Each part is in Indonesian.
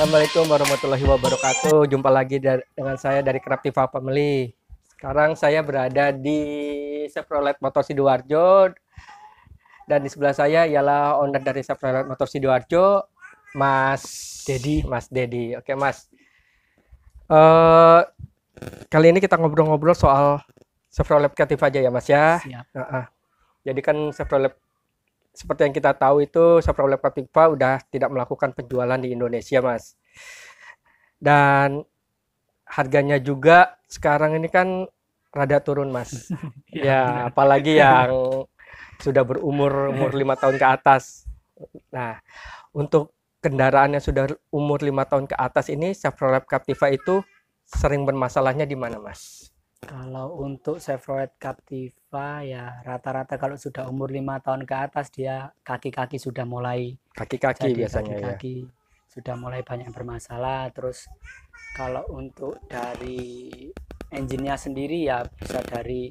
Assalamualaikum warahmatullahi wabarakatuh. Jumpa lagi dengan saya dari Kreatif Family. Sekarang saya berada di Chevrolet Motor Sidoarjo dan di sebelah saya ialah owner dari Chevrolet Motor Sidoarjo, Mas Dedi. Mas Dedi. Oke, Mas. Uh, kali ini kita ngobrol-ngobrol soal Chevrolet Captiva aja ya, Mas ya. Siap. Uh -uh. Jadi kan Chevrolet seperti yang kita tahu itu Chevrolet Captiva udah tidak melakukan penjualan di Indonesia, Mas. Dan harganya juga sekarang ini kan rada turun mas iya. ya, apalagi iya. yang sudah berumur umur lima tahun ke atas nah untuk kendaraan yang sudah umur lima tahun ke atas ini Chevrolet Captiva itu sering bermasalahnya di mana mas kalau untuk Chevrolet Captiva ya rata-rata kalau sudah umur lima tahun ke atas dia kaki-kaki sudah mulai kaki-kaki biasanya ya. kaki-kaki ya. sudah mulai banyak bermasalah terus kalau untuk dari engine-nya sendiri ya bisa dari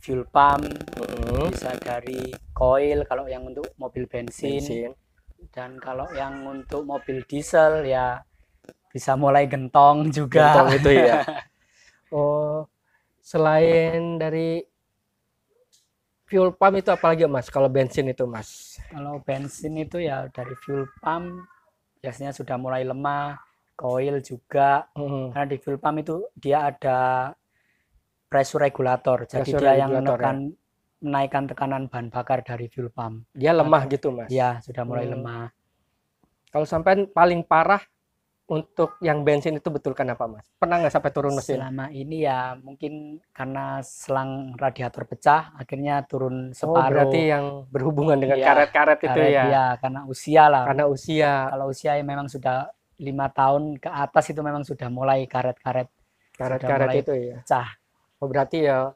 fuel pump mm-hmm. bisa dari coil kalau yang untuk mobil bensin, bensin dan kalau yang untuk mobil diesel ya bisa mulai gentong juga gentong itu ya oh selain dari fuel pump itu apalagi mas kalau bensin itu mas kalau bensin itu ya dari fuel pump biasanya sudah mulai lemah koil juga hmm. karena di fuel pump itu dia ada pressure regulator jadi pressure dia regulator, yang menekan ya? menaikkan tekanan bahan bakar dari fuel pump dia lemah gitu mas ya sudah mulai hmm. lemah kalau sampai paling parah untuk yang bensin itu betul apa mas pernah nggak sampai turun mesin selama ini ya mungkin karena selang radiator pecah akhirnya turun oh, separuh oh, berarti yang berhubungan dengan iya, karet-karet itu karet, ya. ya karena usia lah karena usia kalau usia ya memang sudah lima tahun ke atas itu memang sudah mulai karet-karet karet-karet itu ya cah oh, berarti ya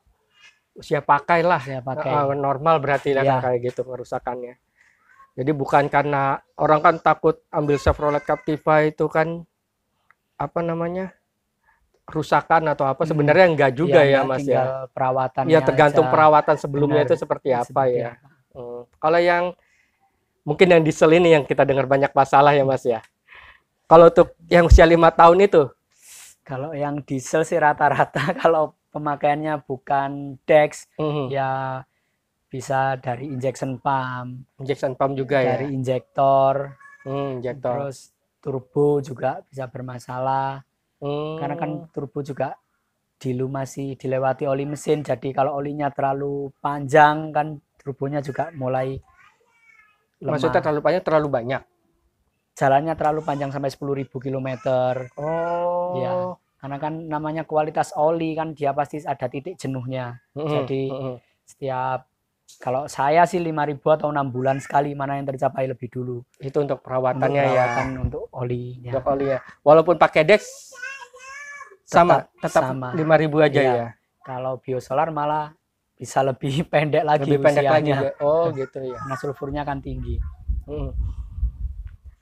usia pakai lah usia pakai. Uh, normal berarti lah kan kayak gitu kerusakannya jadi bukan karena orang kan takut ambil Chevrolet Captiva itu kan apa namanya rusakan atau apa hmm. sebenarnya enggak iya, juga ya, ya Mas ya. perawatan ya tergantung aja. perawatan sebelumnya Benar. itu seperti apa ya. seperti ya. Apa. Hmm. Kalau yang mungkin yang diesel ini yang kita dengar banyak masalah ya Mas ya. Kalau untuk yang usia lima tahun itu? Kalau yang diesel sih rata-rata kalau pemakaiannya bukan DEX mm -hmm. ya bisa dari injection pump, injection pump juga dari ya. Dari injektor. mm, injektor. Terus turbo juga bisa bermasalah. mm. Karena kan turbo juga masih dilewati oli mesin jadi kalau olinya terlalu panjang kan turbonya juga mulai lemah. maksudnya terlalu panjang terlalu banyak jalannya terlalu panjang sampai 10.000 km. Oh. Ya. Karena kan namanya kualitas oli kan dia pasti ada titik jenuhnya. Mm-hmm. Jadi mm-hmm. setiap kalau saya sih 5000 atau enam bulan sekali mana yang tercapai lebih dulu. Itu untuk perawatannya untuk ya. perawatan ya. Untuk olinya. Untuk oli ya. Walaupun pakai dex sama tetap, tetap sama. 5000 aja ya. ya. Kalau biosolar malah bisa lebih pendek lagi lebih pendek lagi. Ya. Oh, gitu ya. Karena sulfurnya kan tinggi. Hmm.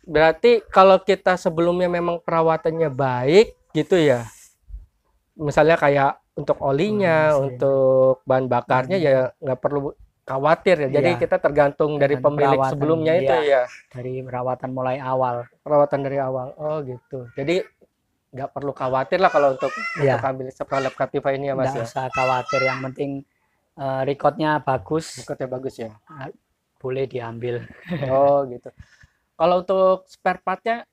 Berarti kalau kita sebelumnya memang perawatannya baik gitu ya. Misalnya kayak untuk olinya, hmm, untuk bahan bakarnya hmm. ya nggak perlu khawatir ya. Jadi ya. kita tergantung dari Dan pemilik sebelumnya iya. itu ya. Dari perawatan mulai awal. Perawatan dari awal. Oh gitu. Jadi nggak perlu khawatir lah kalau untuk ya. untuk ambil sepralap kativa ini ya mas. Nggak ya? usah khawatir. Yang penting uh, recordnya bagus. Recordnya bagus ya. Ah, boleh diambil. Oh gitu. Kalau untuk spare partnya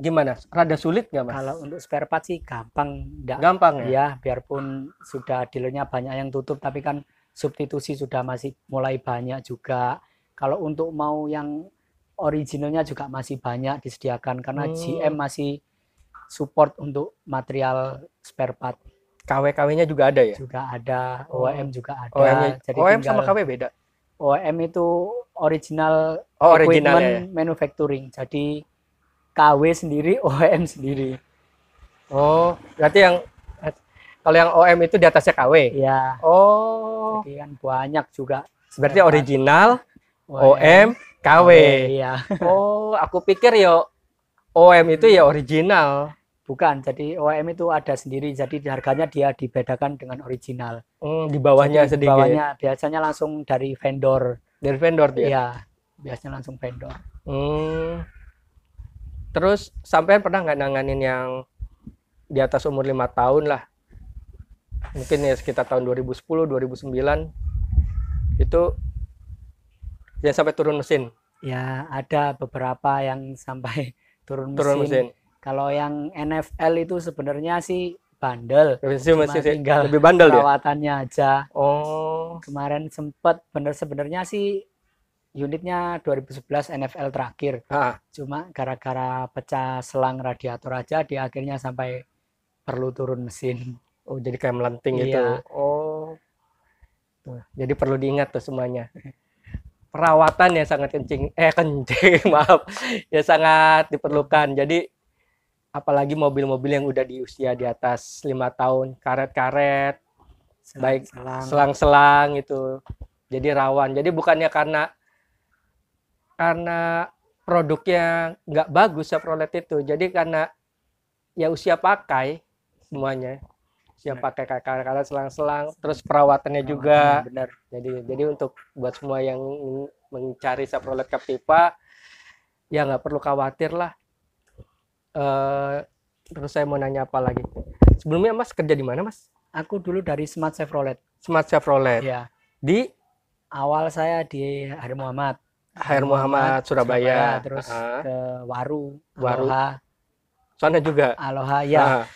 gimana? Rada sulit nggak mas? Kalau untuk spare part sih gampang, enggak. gampang ya? ya. Biarpun sudah dealernya banyak yang tutup, tapi kan substitusi sudah masih mulai banyak juga. Kalau untuk mau yang originalnya juga masih banyak disediakan karena hmm. GM masih support untuk material spare part. KW-KW-nya juga ada ya? Juga ada, oh. juga ada. OEM, Jadi sama KW beda? OEM itu original oh, original ya, ya, manufacturing. Jadi KW sendiri, OEM sendiri. Oh, berarti yang kalau yang OEM itu di atasnya KW. Iya. Oh. Jadi kan banyak juga. Berarti original, OEM, OEM KW. KW. Iya. Oh, aku pikir ya OEM itu ya original. Bukan, jadi OEM itu ada sendiri. Jadi harganya dia dibedakan dengan original. Hmm, di bawahnya jadi, sedikit. Di ya? bawahnya biasanya langsung dari vendor. Dari vendor dia. Iya, biasanya langsung vendor. Hmm. Terus sampai pernah nggak nanganin yang di atas umur lima tahun lah? Mungkin ya sekitar tahun 2010, 2009 itu ya sampai turun mesin. Ya, ada beberapa yang sampai turun mesin. Turun mesin kalau yang NFL itu sebenarnya sih bandel. Masih, masih, tinggal lebih bandel perawatannya ya? aja. Oh. Kemarin sempet bener sebenarnya sih unitnya 2011 NFL terakhir. Ha. Cuma gara-gara pecah selang radiator aja di akhirnya sampai perlu turun mesin. Oh, jadi kayak melenting iya. itu. Oh. Tuh, jadi perlu diingat tuh semuanya. Perawatan yang sangat kencing eh kencing, maaf. Ya sangat diperlukan. Jadi apalagi mobil-mobil yang udah di usia di atas lima tahun karet-karet baik selang-selang itu jadi rawan jadi bukannya karena karena produknya nggak bagus Chevrolet ya itu jadi karena ya usia pakai semuanya usia pakai karet-karet selang-selang terus perawatannya juga benar jadi jadi untuk buat semua yang mencari Chevrolet Captiva ya nggak perlu khawatir lah Eh, terus saya mau nanya apa lagi? Sebelumnya Mas kerja di mana Mas? Aku dulu dari Smart Chevrolet. Smart Chevrolet. Ya. Di awal saya di Hari Muhammad. Hari Muhammad, Muhammad Surabaya. Surabaya terus uh ah. -huh. ke Waru, Waru. Aloha. Sana juga. Aloha ya. Uh ah. -huh.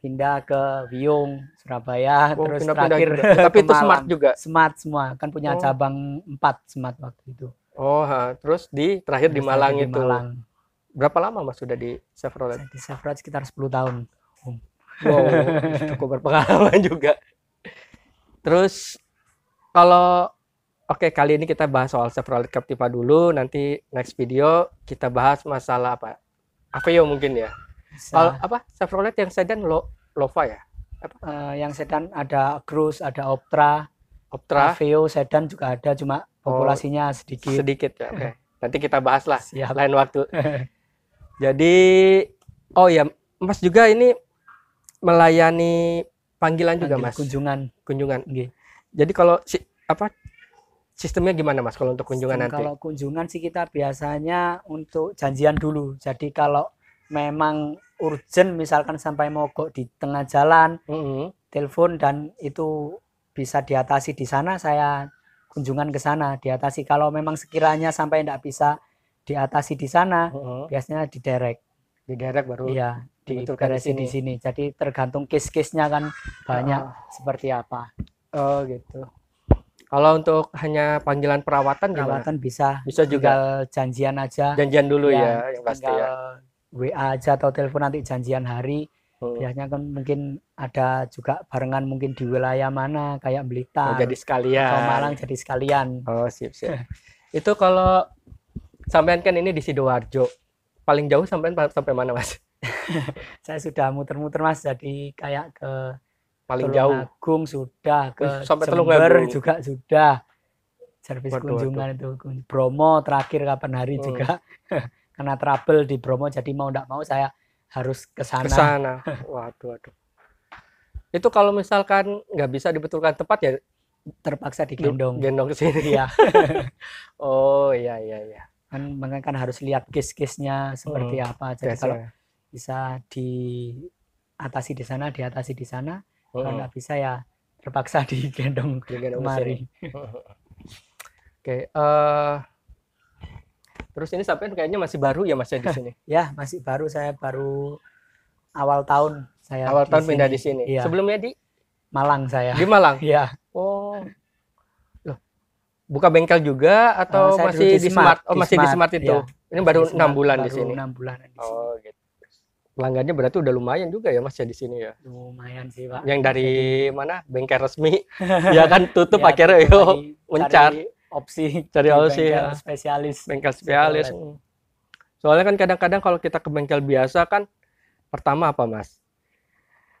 Pindah ke Wiyung, Surabaya, oh, terus pindah, terakhir pindah Tapi itu smart juga. Smart semua, kan punya oh. cabang empat smart waktu itu. Oh, ha. terus di terakhir terus di Malang di itu. Malang. Berapa lama Mas sudah di Chevrolet? Di Chevrolet sekitar 10 tahun. Um. Wow, cukup berpengalaman juga. Terus kalau Oke, okay, kali ini kita bahas soal Chevrolet Captiva dulu. Nanti next video kita bahas masalah apa? Aveo mungkin ya. Kalau apa? Chevrolet yang sedan lo Lova ya? Apa? Uh, yang sedan ada Cruze, ada Optra, Optra, Aveo sedan juga ada, cuma oh, populasinya oh, sedikit. Sedikit ya. Okay. Nanti kita bahas lah Siap. lain waktu. Jadi oh ya, Mas juga ini melayani panggilan, juga, Mas. Kunjungan. Kunjungan. Okay. Iya. Jadi kalau si, apa sistemnya gimana Mas kalau untuk kunjungan Sistem nanti? Kalau kunjungan sih kita biasanya untuk janjian dulu. Jadi kalau memang urgent misalkan sampai mogok di tengah jalan, mm -hmm. telepon dan itu bisa diatasi di sana saya kunjungan ke sana diatasi kalau memang sekiranya sampai tidak bisa diatasi di sana, uh-huh. biasanya diderek. Diderek baru. Iya, di di sini. Di sini. Jadi tergantung case-case-nya kan banyak uh. seperti apa. Oh, gitu. Kalau untuk hanya panggilan perawatan perawatan gimana? bisa. Bisa juga janjian aja. Janjian dulu ya, ya yang pasti ya. WA aja atau telepon nanti janjian hari. Hmm. Biasanya kan mungkin ada juga barengan mungkin di wilayah mana kayak Blitar. Oh, jadi sekalian. Atau Malang jadi sekalian. Oh, siap siap. Itu kalau sampean kan ini di Sidoarjo. Paling jauh sampean sampai mana, Mas? saya sudah muter-muter, Mas. Jadi kayak ke paling jauh Agung sudah ke sampai Jember juga sudah. Servis waduh, kunjungan waduh. itu Bromo terakhir kapan hari hmm. juga karena trouble di Bromo jadi mau tidak mau saya harus ke sana. Ke sana. Waduh, waduh. Itu kalau misalkan nggak bisa dibetulkan tepat ya terpaksa digendong. Gendong ke sini. ya. oh, iya iya iya kan mungkin kan harus lihat case-case-nya seperti hmm. apa jadi yes, kalau ya. bisa diatasi di sana diatasi di sana hmm. kalau nggak bisa ya terpaksa digendong kemari oke okay, uh, eh, terus ini sampai kayaknya masih baru ya mas ya di sini ya masih baru saya baru awal tahun saya awal tahun sini. pindah di sini ya. sebelumnya di Malang saya di Malang ya oh buka bengkel juga atau uh, masih di, smart, smart? Oh, di masih smart, di smart itu. Iya. Ini baru enam bulan baru di sini. Enam bulan. di sini. Oh, gitu. Pelanggannya berarti udah lumayan juga ya Mas ya di sini ya. Lumayan sih, Pak. Yang dari Jadi, mana? Bengkel resmi. ya kan tutup ya, akhirnya yo mencari opsi cari opsi bengkel ya. spesialis. Bengkel spesialis. Soalnya kan kadang-kadang kalau kita ke bengkel biasa kan pertama apa, Mas?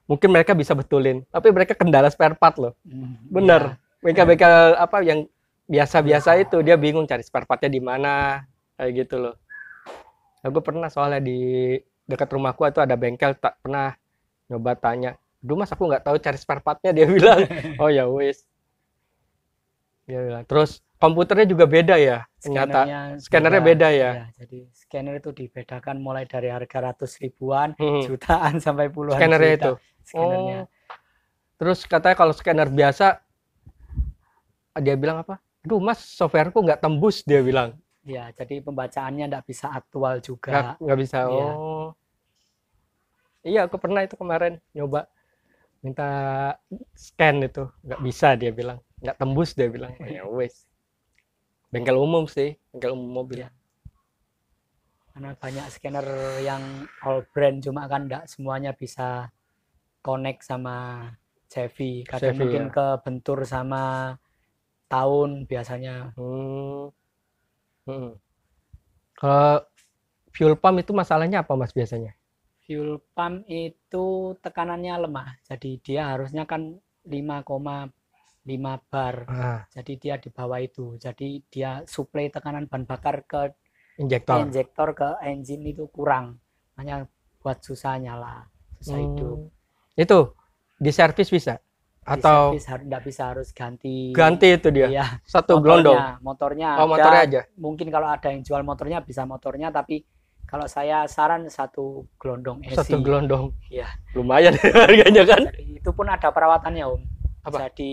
Mungkin mereka bisa betulin, tapi mereka kendala spare part loh. Hmm, Bener. Ya. Bengkel-bengkel apa yang biasa-biasa itu dia bingung cari spare partnya di mana kayak gitu loh. Nah, pernah soalnya di dekat rumahku itu ada bengkel tak pernah nyoba tanya. Duh mas aku nggak tahu cari spare partnya dia bilang. oh ya wis. Dia bilang. Terus komputernya juga beda ya ternyata scannernya beda, beda ya. ya jadi scanner itu dibedakan mulai dari harga ratus ribuan hmm. jutaan sampai puluhan scannernya juta. itu scannernya oh. terus katanya kalau scanner biasa dia bilang apa aduh mas softwareku nggak tembus dia bilang ya jadi pembacaannya nggak bisa aktual juga nggak, nggak bisa ya. oh iya aku pernah itu kemarin nyoba minta scan itu nggak bisa dia bilang nggak tembus dia bilang oh, ya wes bengkel umum sih bengkel umum mobil ya. karena banyak scanner yang all brand cuma kan nggak semuanya bisa connect sama Chevy kadang Chevy, mungkin ya. bentur sama tahun biasanya. Hmm. Hmm. Uh, fuel pump itu masalahnya apa mas biasanya? Fuel pump itu tekanannya lemah, jadi dia harusnya kan 5,5 bar. Ah. Jadi dia di bawah itu. Jadi dia suplai tekanan bahan bakar ke injektor, injektor ke engine itu kurang. Hanya buat susah nyala, susah hmm. hidup. Itu di servis bisa? atau tidak bisa harus ganti ganti itu dia iya. satu motornya, gelondong motornya oh, ada. motornya aja mungkin kalau ada yang jual motornya bisa motornya tapi kalau saya saran satu gelondong SC. E satu gelondong ya lumayan harganya kan jadi, itu pun ada perawatannya om Apa? jadi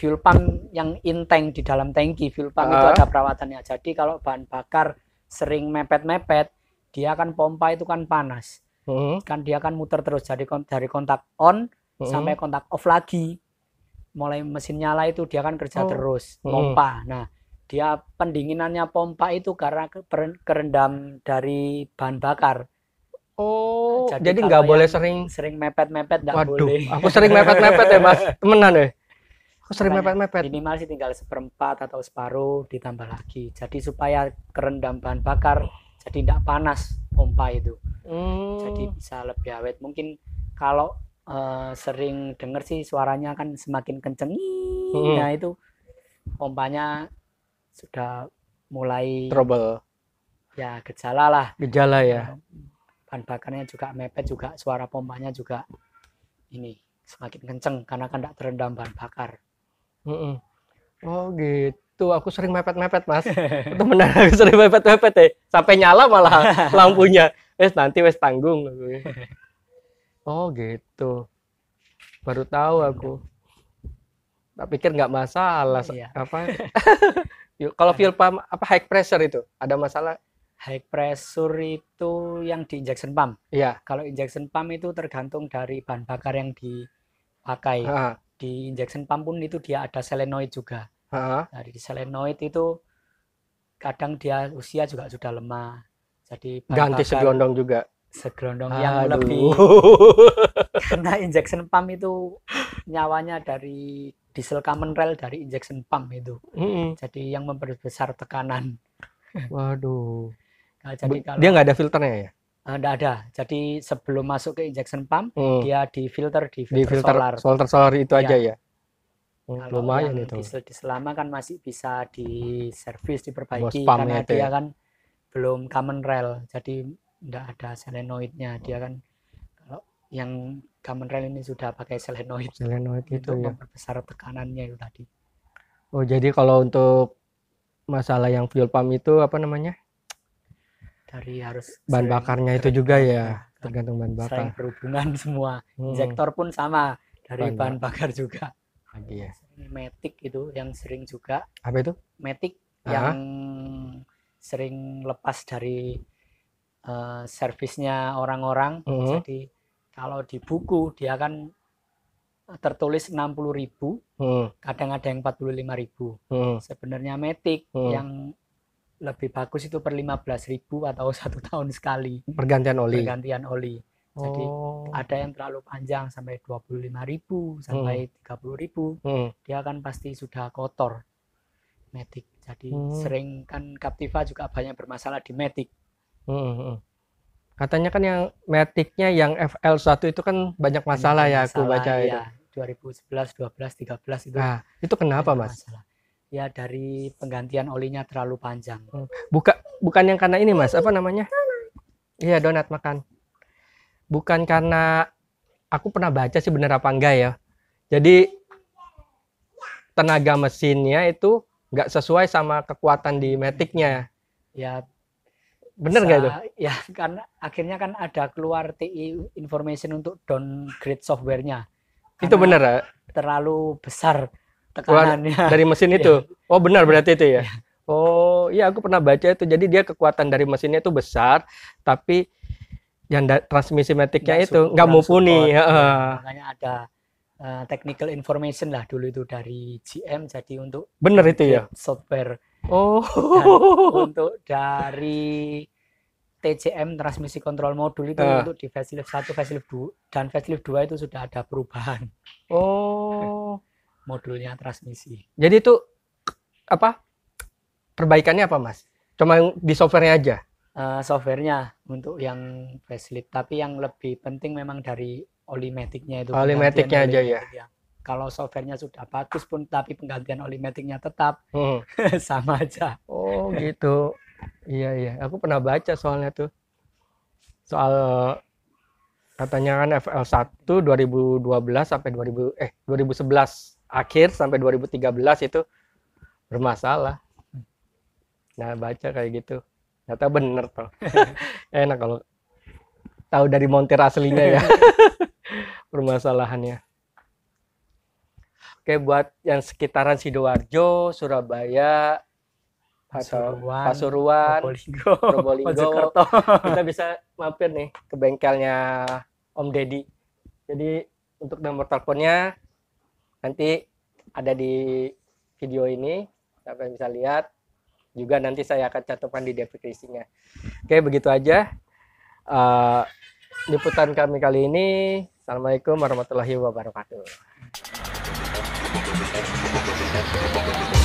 fuel pump yang in tank di dalam tangki fuel pump uh. itu ah. ada perawatannya jadi kalau bahan bakar sering mepet-mepet dia akan pompa itu kan panas hmm. kan dia akan muter terus jadi dari kontak on hmm. sampai kontak off lagi mulai mesin nyala itu dia akan kerja oh. terus pompa. Hmm. Nah, dia pendinginannya pompa itu karena kerendam dari bahan bakar. Oh, jadi, jadi nggak boleh sering sering mepet-mepet nggak boleh. aku sering mepet-mepet ya mas, temenan deh. Ya? Aku sering mepet-mepet. Minimal sih tinggal seperempat atau separuh ditambah lagi. Jadi supaya kerendam bahan bakar jadi tidak panas pompa itu. Hmm. Jadi bisa lebih awet. Mungkin kalau uh, sering denger sih suaranya kan semakin kenceng. Hmm. Nah itu pompanya sudah mulai trouble. Ya gejala lah. Gejala ya. Nah, bahan bakarnya juga mepet juga suara pompanya juga ini semakin kenceng karena kan tidak terendam bahan bakar. hmm. Oh gitu, aku sering mepet-mepet mas. Itu benar aku sering mepet-mepet ya. Sampai nyala malah lampunya. Wes eh, nanti wes tanggung. Oh gitu. Baru tahu aku. Tak pikir nggak masalah. Iya. Apa? Kalau fuel pump apa high pressure itu ada masalah? High pressure itu yang di injection pump. Iya. Kalau injection pump itu tergantung dari bahan bakar yang dipakai. Ha. Di injection pump pun itu dia ada selenoid juga. Ha. Dari selenoid itu kadang dia usia juga sudah lemah. Jadi ganti segondong juga segerondong Aduh. yang lebih karena injection pump itu nyawanya dari diesel common rail dari injection pump itu mm -hmm. jadi yang memperbesar tekanan waduh nah, jadi kalau, dia nggak ada filternya ya ah, nggak ada jadi sebelum masuk ke injection pump mm. dia difilter di filter, di filter solar solar solar itu ya. aja ya Oh, lumayan itu. Diesel diesel lama kan masih bisa di diservis diperbaiki karena dia ya? kan belum common rail jadi tidak ada selenoidnya dia kan kalau yang common Rail ini sudah pakai selenoid selenoid itu ya. memperbesar tekanannya itu tadi oh jadi kalau untuk masalah yang fuel pump itu apa namanya dari harus bahan bakarnya itu juga ya tergantung bahan bakar sering berhubungan semua hmm. injektor pun sama dari bahan, bahan bakar juga lagi ya metik itu yang sering juga apa itu metik yang sering lepas dari uh, servisnya orang-orang. Mm -hmm. Jadi kalau di buku dia kan tertulis 60.000, hmm. kadang ada yang 45.000. Hmm. Sebenarnya metik hmm. yang lebih bagus itu per ribu atau satu tahun sekali. Pergantian oli. Pergantian oli. Oh. Jadi ada yang terlalu panjang sampai ribu sampai hmm. 30.000, hmm. dia kan pasti sudah kotor. Metik. Jadi hmm. sering kan Captiva juga banyak bermasalah di metik. Hmm. Katanya kan yang metiknya yang FL1 itu kan banyak masalah banyak ya aku baca ya. itu. 2011, 12, 13 itu. Nah, itu kenapa, Mas? Masalah. Ya dari penggantian olinya terlalu panjang. Bukan, oh, Buka bukan yang karena ini, Mas. Apa namanya? Iya, donat makan. Bukan karena aku pernah baca sih bener apa enggak ya. Jadi tenaga mesinnya itu nggak sesuai sama kekuatan di metiknya. Ya Bener nggak itu? Ya karena akhirnya kan ada keluar TI information untuk downgrade softwarenya. Itu bener ya? Terlalu besar tekanannya. Keluar dari mesin itu. Ya. Oh benar berarti itu ya. ya. Oh iya aku pernah baca itu. Jadi dia kekuatan dari mesinnya itu besar, tapi yang transmisi metiknya gak itu nggak mumpuni. Ya. Makanya ada uh, technical information lah dulu itu dari GM. Jadi untuk bener itu ya software Oh. Dan untuk dari TCM transmisi kontrol modul itu uh. untuk di facelift 1, facelift 2 dan facelift 2 itu sudah ada perubahan. Oh, modulnya transmisi. Jadi itu apa? Perbaikannya apa, Mas? Cuma di softwarenya aja. Uh, softwarenya untuk yang facelift, tapi yang lebih penting memang dari olimetiknya itu. Olimetiknya aja ya. ya kalau softwarenya sudah bagus pun tapi penggantian oli matingnya tetap hmm. sama aja. Oh gitu. iya iya, aku pernah baca soalnya tuh soal katanya kan FL1 2012 sampai 2000 eh 2011 akhir sampai 2013 itu bermasalah. Nah baca kayak gitu, ternyata bener tuh. Enak kalau tahu dari montir aslinya ya permasalahannya. Oke buat yang sekitaran Sidoarjo, Surabaya, Pasuruan, Pasuruan Probolinggo, Probolinggo kita bisa mampir nih ke bengkelnya Om Deddy. Jadi untuk nomor teleponnya nanti ada di video ini, sampai bisa lihat. Juga nanti saya akan catatkan di deskripsinya. Oke, begitu aja. Uh, liputan kami kali ini. Assalamualaikum warahmatullahi wabarakatuh. Thank you.